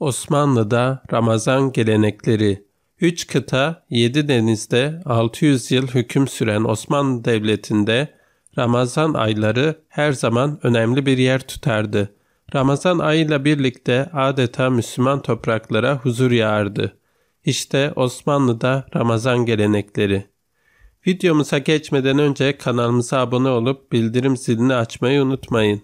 Osmanlı'da Ramazan gelenekleri, üç kıta yedi denizde 600 yıl hüküm süren Osmanlı Devleti'nde Ramazan ayları her zaman önemli bir yer tutardı. Ramazan ayıyla birlikte adeta Müslüman topraklara huzur yağardı. İşte Osmanlı'da Ramazan gelenekleri. Videomuza geçmeden önce kanalımıza abone olup bildirim zilini açmayı unutmayın.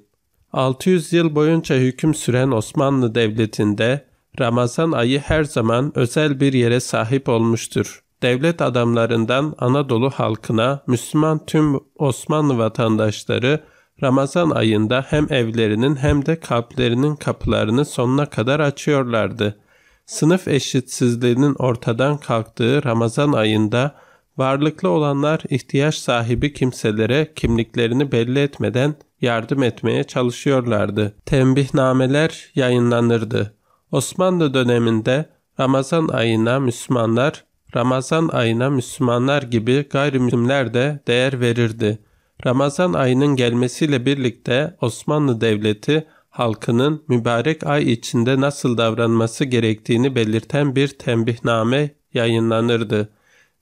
600 yıl boyunca hüküm süren Osmanlı Devleti'nde Ramazan ayı her zaman özel bir yere sahip olmuştur. Devlet adamlarından Anadolu halkına Müslüman tüm Osmanlı vatandaşları Ramazan ayında hem evlerinin hem de kalplerinin kapılarını sonuna kadar açıyorlardı. Sınıf eşitsizliğinin ortadan kalktığı Ramazan ayında varlıklı olanlar ihtiyaç sahibi kimselere kimliklerini belli etmeden yardım etmeye çalışıyorlardı. Tembihnameler yayınlanırdı. Osmanlı döneminde Ramazan ayına Müslümanlar, Ramazan ayına Müslümanlar gibi gayrimüslimler de değer verirdi. Ramazan ayının gelmesiyle birlikte Osmanlı Devleti halkının mübarek ay içinde nasıl davranması gerektiğini belirten bir tembihname yayınlanırdı.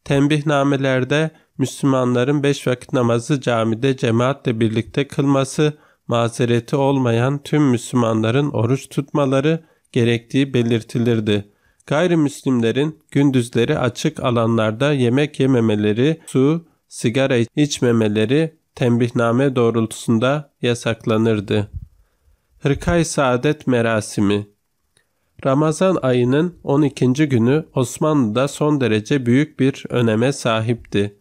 Tembihnamelerde Müslümanların beş vakit namazı camide cemaatle birlikte kılması, mazereti olmayan tüm Müslümanların oruç tutmaları gerektiği belirtilirdi. Gayrimüslimlerin gündüzleri açık alanlarda yemek yememeleri, su, sigara içmemeleri tembihname doğrultusunda yasaklanırdı. Hırkay Saadet Merasimi Ramazan ayının 12. günü Osmanlı'da son derece büyük bir öneme sahipti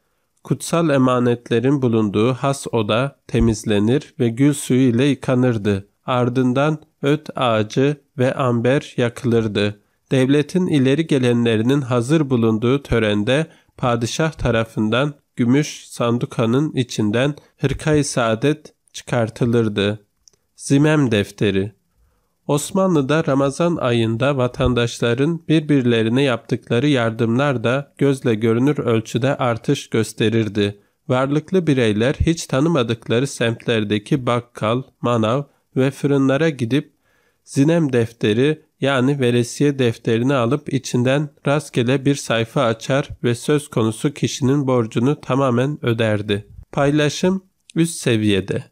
kutsal emanetlerin bulunduğu has oda temizlenir ve gül suyu ile yıkanırdı. Ardından öt ağacı ve amber yakılırdı. Devletin ileri gelenlerinin hazır bulunduğu törende padişah tarafından gümüş sandukanın içinden hırkayı saadet çıkartılırdı. Zimem defteri Osmanlı'da Ramazan ayında vatandaşların birbirlerine yaptıkları yardımlar da gözle görünür ölçüde artış gösterirdi. Varlıklı bireyler hiç tanımadıkları semtlerdeki bakkal, manav ve fırınlara gidip zinem defteri yani veresiye defterini alıp içinden rastgele bir sayfa açar ve söz konusu kişinin borcunu tamamen öderdi. Paylaşım üst seviyede.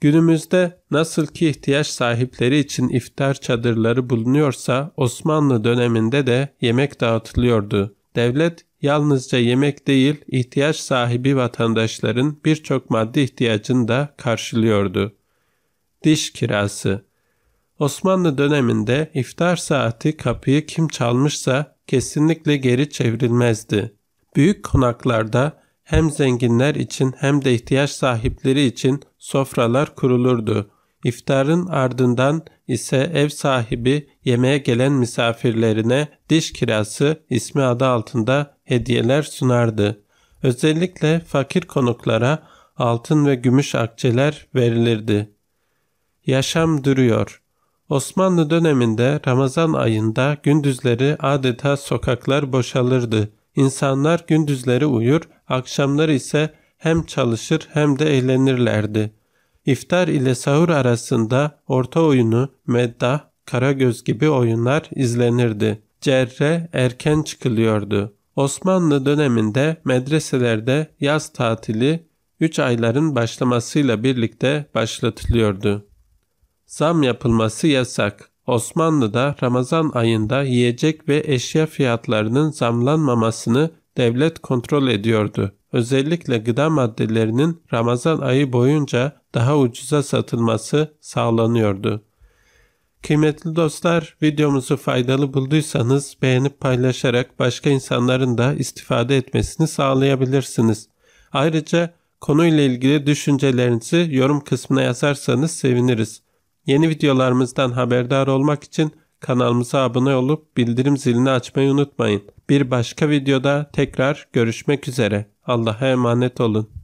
Günümüzde nasıl ki ihtiyaç sahipleri için iftar çadırları bulunuyorsa Osmanlı döneminde de yemek dağıtılıyordu. Devlet yalnızca yemek değil ihtiyaç sahibi vatandaşların birçok maddi ihtiyacını da karşılıyordu. Diş kirası Osmanlı döneminde iftar saati kapıyı kim çalmışsa kesinlikle geri çevrilmezdi. Büyük konaklarda hem zenginler için hem de ihtiyaç sahipleri için sofralar kurulurdu. İftarın ardından ise ev sahibi yemeğe gelen misafirlerine diş kirası ismi adı altında hediyeler sunardı. Özellikle fakir konuklara altın ve gümüş akçeler verilirdi. Yaşam duruyor. Osmanlı döneminde Ramazan ayında gündüzleri adeta sokaklar boşalırdı. İnsanlar gündüzleri uyur, akşamları ise hem çalışır hem de eğlenirlerdi. İftar ile sahur arasında orta oyunu, meddah, karagöz gibi oyunlar izlenirdi. Cerre erken çıkılıyordu. Osmanlı döneminde medreselerde yaz tatili 3 ayların başlamasıyla birlikte başlatılıyordu. Zam yapılması yasak. Osmanlı'da Ramazan ayında yiyecek ve eşya fiyatlarının zamlanmamasını devlet kontrol ediyordu. Özellikle gıda maddelerinin Ramazan ayı boyunca daha ucuza satılması sağlanıyordu. Kıymetli dostlar, videomuzu faydalı bulduysanız beğenip paylaşarak başka insanların da istifade etmesini sağlayabilirsiniz. Ayrıca konuyla ilgili düşüncelerinizi yorum kısmına yazarsanız seviniriz. Yeni videolarımızdan haberdar olmak için kanalımıza abone olup bildirim zilini açmayı unutmayın. Bir başka videoda tekrar görüşmek üzere. Allah'a emanet olun.